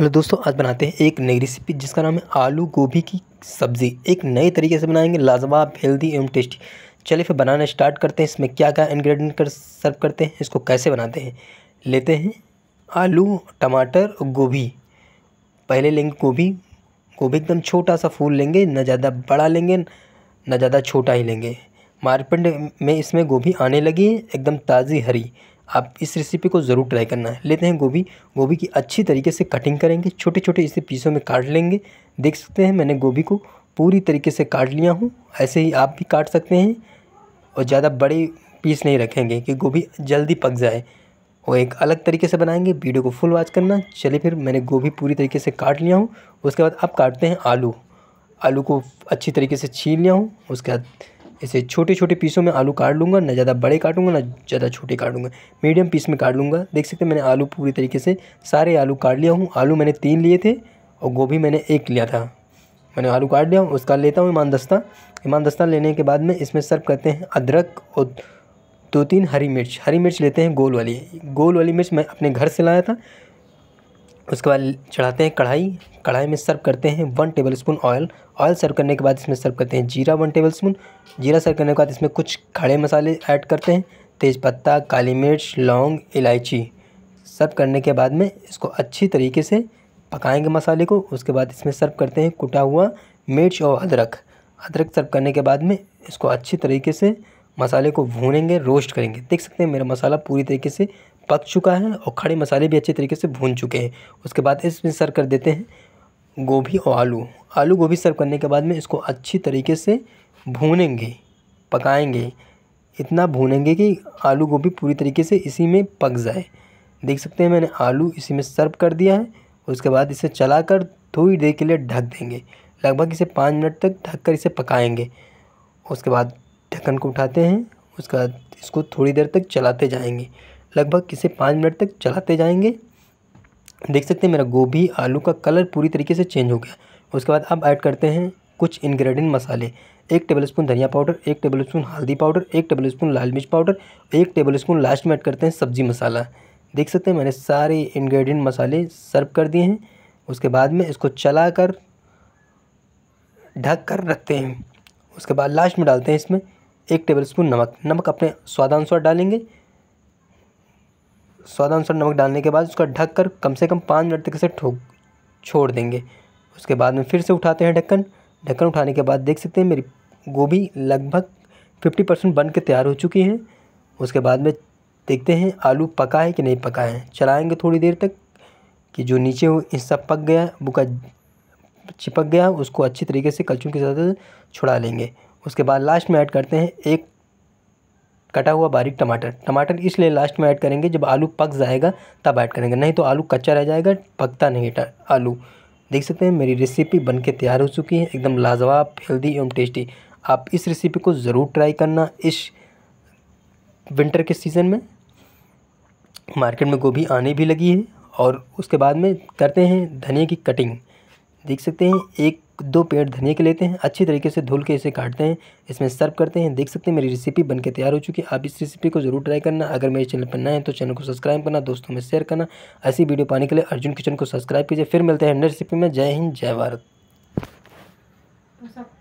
hello दोस्तों आज बनाते हैं एक नई रेसिपी जिसका नाम है आलू गोभी की सब्ज़ी एक नए तरीके से बनाएंगे लाजवाब हेल्दी एवं टेस्टी चलिए फिर बनाना स्टार्ट करते हैं इसमें क्या क्या इन्ग्रीडियंट कर सर्व करते हैं इसको कैसे बनाते हैं लेते हैं आलू टमाटर और गोभी पहले लेंगे गोभी गोभी एकदम छोटा सा फूल लेंगे ना ज़्यादा बड़ा लेंगे ना ज़्यादा छोटा ही लेंगे मार्केट में इसमें गोभी आने लगी एकदम ताज़ी हरी आप इस रेसिपी को ज़रूर ट्राई करना है लेते हैं गोभी गोभी की अच्छी तरीके से कटिंग करेंगे छोटे छोटे इसे पीसों में काट लेंगे देख सकते हैं मैंने गोभी को पूरी तरीके से काट लिया हूँ ऐसे ही आप भी काट सकते हैं और ज़्यादा बड़े पीस नहीं रखेंगे कि गोभी जल्दी पक जाए और एक अलग तरीके से बनाएंगे वीडियो को फुल वॉच करना चलिए फिर मैंने गोभी पूरी तरीके से काट लिया हूँ उसके बाद आप काटते हैं आलू आलू को अच्छी तरीके से छीन लिया हूँ उसके बाद ऐसे छोटे छोटे पीसों में आलू काट लूँगा ना ज़्यादा बड़े काटूँगा ना ज़्यादा छोटे काटूँगा मीडियम पीस में काट लूँगा देख सकते हैं मैंने आलू पूरी तरीके से सारे आलू काट लिया हूँ आलू मैंने तीन लिए थे और गोभी मैंने एक लिया था मैंने आलू काट लिया उसका लेता हूँ ईमानदस्ता ईमानदस्ता लेने के बाद में इसमें सर्व करते हैं अदरक और दो तीन हरी मिर्च हरी मिर्च लेते हैं गोल वाली गोल वाली मिर्च मैं अपने घर से लाया था उसके बाद चढ़ाते हैं कढ़ाई कढ़ाई में सर्व करते हैं one tablespoon oil oil serve करने के बाद इसमें सर्व करते हैं जीरा वन टेबल स्पून जीरा सर्व करने के बाद इसमें कुछ खड़े मसाले ऐड करते हैं तेज़पत्ता काली मिर्च लौंग इलायची सर्व करने के बाद में इसको अच्छी तरीके से पकाएंगे मसाले को उसके बाद इसमें सर्व करते हैं कुटा हुआ मिर्च और अदरक अदरक सर्व करने के बाद में इसको अच्छी तरीके से मसाले को भूनेंगे रोस्ट करेंगे देख सकते हैं मेरा मसाला पूरी तरीके से पक चुका है और खड़े मसाले भी अच्छे तरीके से भून चुके हैं उसके बाद इसमें सर्व कर देते हैं गोभी और आलू आलू गोभी सर्व करने के बाद में इसको अच्छी तरीके से भूनेंगे पकाएंगे इतना भूनेंगे कि आलू गोभी पूरी तरीके से इसी में पक जाए देख सकते हैं मैंने आलू इसी में सर्व कर दिया है उसके बाद इसे चलाकर थोड़ी देर के लिए ढक देंगे लगभग इसे पाँच मिनट तक ढक कर इसे पकाएंगे उसके बाद ढक्कन को उठाते हैं उसके बाद इसको थोड़ी देर तक चलाते जाएंगे लगभग किसे पाँच मिनट तक चलाते जाएंगे देख सकते हैं मेरा गोभी आलू का कलर पूरी तरीके से चेंज हो गया उसके बाद अब ऐड करते हैं कुछ इन्ग्रेडियंट मसाले एक टेबलस्पून धनिया पाउडर एक टेबलस्पून हल्दी पाउडर एक टेबलस्पून लाल मिर्च पाउडर एक टेबलस्पून लास्ट में ऐड करते हैं सब्जी मसाला देख सकते हैं मैंने सारे इन्ग्रेडियंट मसाले सर्व कर दिए हैं उसके बाद में इसको चला कर ढक कर रखते हैं उसके बाद लास्ट में डालते हैं इसमें एक स्पून नमक नमक अपने स्वादानुसार डालेंगे स्वाद अनुसार नमक डालने के बाद उसका ढक कर कम से कम पाँच मिनट तक इसे ठोक छोड़ देंगे उसके बाद में फिर से उठाते हैं ढक्कन ढक्कन उठाने के बाद देख सकते हैं मेरी गोभी लगभग फिफ्टी परसेंट बन के तैयार हो चुकी है उसके बाद में देखते हैं आलू पका है कि नहीं पका है चलाएँगे थोड़ी देर तक कि जो नीचे हिस्सा पक गया बुका चिपक गया उसको अच्छी तरीके से कलचुन के साथ छुड़ा लेंगे उसके बाद लास्ट में ऐड करते हैं एक कटा हुआ बारीक टमाटर टमाटर इसलिए लास्ट में ऐड करेंगे जब आलू पक जाएगा तब ऐड करेंगे नहीं तो आलू कच्चा रह जाएगा पकता नहीं आलू देख सकते हैं मेरी रेसिपी बन के तैयार हो चुकी है एकदम लाजवाब हेल्दी एवं टेस्टी आप इस रेसिपी को ज़रूर ट्राई करना इस विंटर के सीज़न में मार्केट में गोभी आने भी लगी है और उसके बाद में करते हैं धनिया की कटिंग देख सकते हैं एक दो पेड़ धनिया के लेते हैं अच्छी तरीके से धुल के इसे काटते हैं इसमें सर्व करते हैं देख सकते हैं मेरी रेसिपी बन के तैयार हो चुकी है आप इस रेसिपी को जरूर ट्राई करना अगर मेरे चैनल पर नए हैं तो चैनल को सब्सक्राइब करना दोस्तों में शेयर करना ऐसी वीडियो पाने के लिए अर्जुन किचन को सब्सक्राइब कीजिए फिर मिलते हैं नई रेसिपी में जय हिंद जय भारत तो